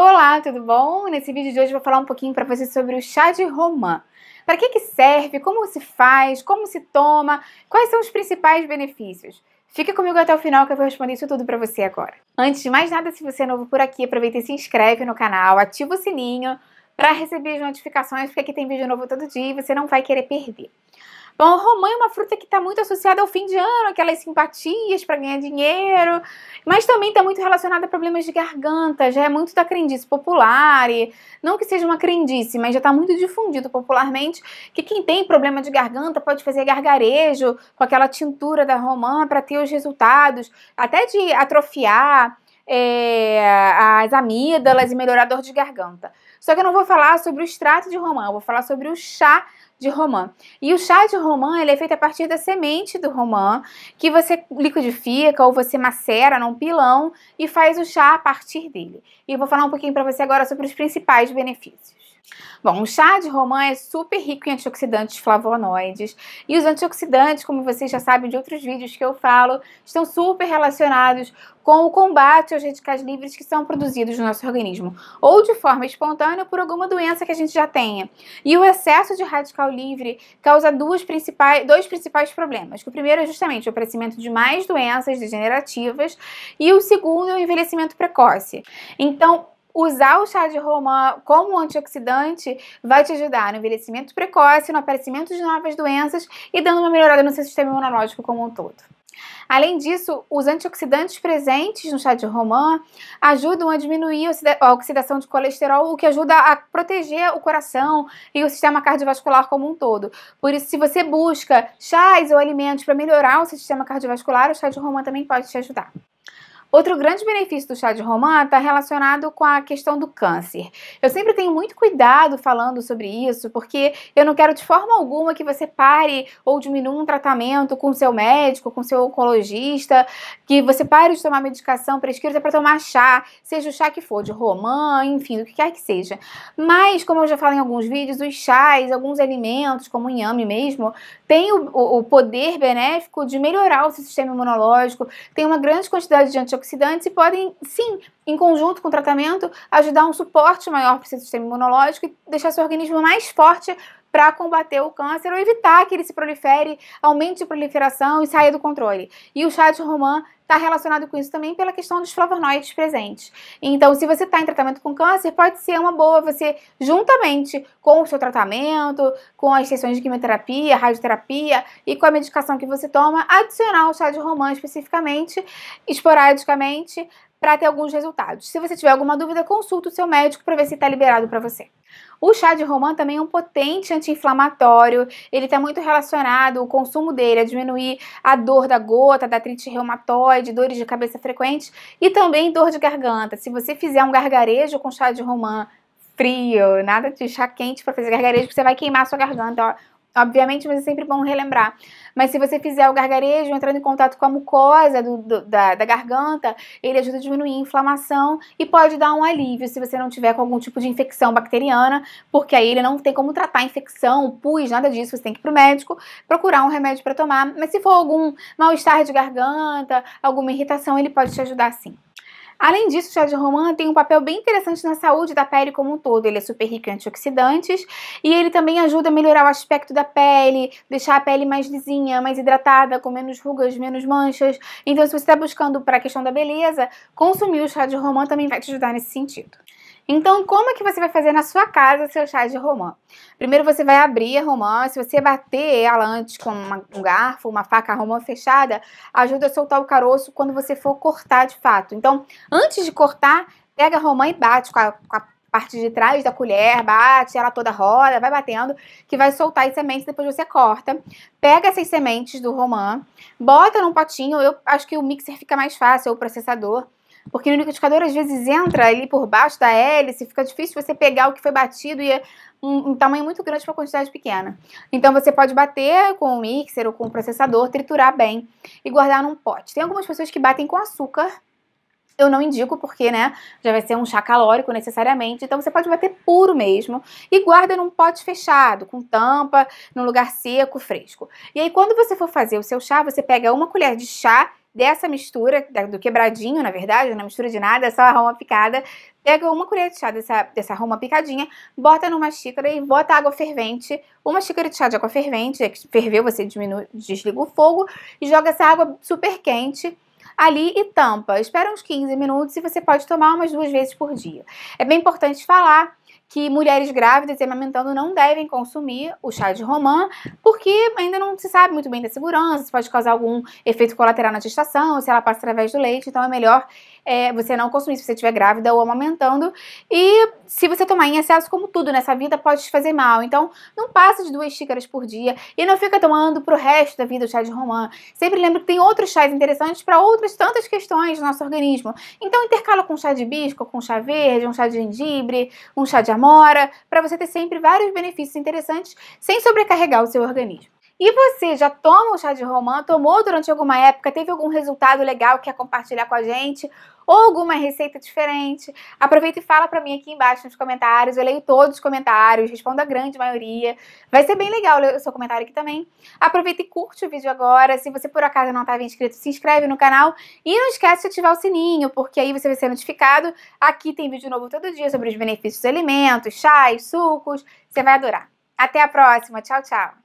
Olá, tudo bom? Nesse vídeo de hoje eu vou falar um pouquinho para vocês sobre o chá de romã. Para que, que serve? Como se faz? Como se toma? Quais são os principais benefícios? Fica comigo até o final que eu vou responder isso tudo para você agora. Antes de mais nada, se você é novo por aqui, aproveita e se inscreve no canal, ativa o sininho para receber as notificações, porque aqui tem vídeo novo todo dia e você não vai querer perder. Bom, é romã é uma fruta que está muito associada ao fim de ano, aquelas simpatias para ganhar dinheiro, mas também está muito relacionada a problemas de garganta, já é muito da crendice popular, e não que seja uma crendice, mas já está muito difundido popularmente que quem tem problema de garganta pode fazer gargarejo com aquela tintura da romã para ter os resultados, até de atrofiar é, as amígdalas e melhorar a dor de garganta. Só que eu não vou falar sobre o extrato de romã, eu vou falar sobre o chá de romã. E o chá de romã ele é feito a partir da semente do romã, que você liquidifica ou você macera num pilão e faz o chá a partir dele. E eu vou falar um pouquinho para você agora sobre os principais benefícios. Bom, o chá de romã é super rico em antioxidantes flavonoides e os antioxidantes, como vocês já sabem de outros vídeos que eu falo, estão super relacionados com o combate aos radicais livres que são produzidos no nosso organismo, ou de forma espontânea por alguma doença que a gente já tenha. E o excesso de radical radical livre causa duas principais, dois principais problemas. O primeiro é justamente o aparecimento de mais doenças degenerativas e o segundo é o envelhecimento precoce. Então, usar o chá de romã como antioxidante vai te ajudar no envelhecimento precoce, no aparecimento de novas doenças e dando uma melhorada no seu sistema imunológico como um todo. Além disso, os antioxidantes presentes no chá de romã ajudam a diminuir a oxidação de colesterol, o que ajuda a proteger o coração e o sistema cardiovascular como um todo. Por isso, se você busca chás ou alimentos para melhorar o sistema cardiovascular, o chá de romã também pode te ajudar. Outro grande benefício do chá de romã está relacionado com a questão do câncer. Eu sempre tenho muito cuidado falando sobre isso, porque eu não quero de forma alguma que você pare ou diminua um tratamento com seu médico, com seu oncologista, que você pare de tomar medicação prescrita para tomar chá, seja o chá que for, de romã, enfim, do que quer que seja. Mas, como eu já falei em alguns vídeos, os chás, alguns alimentos, como o inhame mesmo, têm o, o poder benéfico de melhorar o seu sistema imunológico, tem uma grande quantidade de antioxidantes e podem, sim, em conjunto com o tratamento, ajudar um suporte maior para o sistema imunológico e deixar seu organismo mais forte para combater o câncer ou evitar que ele se prolifere, aumente a proliferação e saia do controle. E o chá de romã está relacionado com isso também pela questão dos flavonoides presentes. Então, se você está em tratamento com câncer, pode ser uma boa você, juntamente com o seu tratamento, com as sessões de quimioterapia, radioterapia e com a medicação que você toma, adicionar o chá de romã especificamente, esporadicamente, para ter alguns resultados. Se você tiver alguma dúvida, consulta o seu médico para ver se está liberado para você. O chá de romã também é um potente anti-inflamatório, ele está muito relacionado, o consumo dele, a é diminuir a dor da gota, da artrite reumatoide, dores de cabeça frequentes e também dor de garganta. Se você fizer um gargarejo com chá de romã frio, nada de chá quente para fazer gargarejo, porque você vai queimar a sua garganta. Ó obviamente, mas é sempre bom relembrar. Mas se você fizer o gargarejo entrando em contato com a mucosa do, do, da, da garganta, ele ajuda a diminuir a inflamação e pode dar um alívio se você não tiver com algum tipo de infecção bacteriana, porque aí ele não tem como tratar a infecção, pus, nada disso, você tem que ir pro médico, procurar um remédio para tomar. Mas se for algum mal-estar de garganta, alguma irritação, ele pode te ajudar sim. Além disso, o chá de romã tem um papel bem interessante na saúde da pele como um todo. Ele é super rico em antioxidantes e ele também ajuda a melhorar o aspecto da pele, deixar a pele mais lisinha, mais hidratada, com menos rugas, menos manchas. Então, se você está buscando para a questão da beleza, consumir o chá de romã também vai te ajudar nesse sentido. Então, como é que você vai fazer na sua casa seu chá de romã? Primeiro você vai abrir a romã, se você bater ela antes com uma, um garfo, uma faca romã fechada, ajuda a soltar o caroço quando você for cortar de fato. Então, antes de cortar, pega a romã e bate com a, com a parte de trás da colher, bate ela toda roda, vai batendo, que vai soltar as sementes, depois você corta. Pega essas sementes do romã, bota num potinho, eu acho que o mixer fica mais fácil, o processador, porque no liquidificador às vezes entra ali por baixo da hélice, fica difícil você pegar o que foi batido e é um, um tamanho muito grande para uma quantidade pequena. Então você pode bater com o um mixer ou com o um processador, triturar bem e guardar num pote. Tem algumas pessoas que batem com açúcar. Eu não indico porque, né, já vai ser um chá calórico necessariamente. Então você pode bater puro mesmo e guarda num pote fechado, com tampa, num lugar seco, fresco. E aí quando você for fazer o seu chá, você pega uma colher de chá dessa mistura, do quebradinho, na verdade, não é mistura de nada, é só a roma picada, pega uma colher de chá dessa, dessa roma picadinha, bota numa xícara e bota água fervente, uma xícara de chá de água fervente, é que ferveu, você diminui, desliga o fogo, e joga essa água super quente ali e tampa. Espera uns 15 minutos e você pode tomar umas duas vezes por dia. É bem importante falar que mulheres grávidas e amamentando não devem consumir o chá de romã, porque ainda não se sabe muito bem da segurança, se pode causar algum efeito colateral na gestação, se ela passa através do leite, então é melhor é, você não consumir se você estiver grávida ou amamentando. E se você tomar em excesso, como tudo nessa vida, pode te fazer mal. Então, não passa de duas xícaras por dia e não fica tomando pro resto da vida o chá de romã. Sempre lembra que tem outros chás interessantes para outras tantas questões do nosso organismo. Então, intercala com chá de bisco, com chá verde, um chá de gengibre, um chá de demora, para você ter sempre vários benefícios interessantes sem sobrecarregar o seu organismo. E você já toma o chá de romã? Tomou durante alguma época? Teve algum resultado legal que quer compartilhar com a gente? Ou alguma receita diferente? Aproveita e fala para mim aqui embaixo nos comentários. Eu leio todos os comentários, respondo a grande maioria. Vai ser bem legal ler o seu comentário aqui também. Aproveita e curte o vídeo agora. Se você por acaso não tá estava inscrito, se inscreve no canal. E não esquece de ativar o sininho, porque aí você vai ser notificado. Aqui tem vídeo novo todo dia sobre os benefícios dos alimentos, chás, sucos. Você vai adorar. Até a próxima. Tchau, tchau.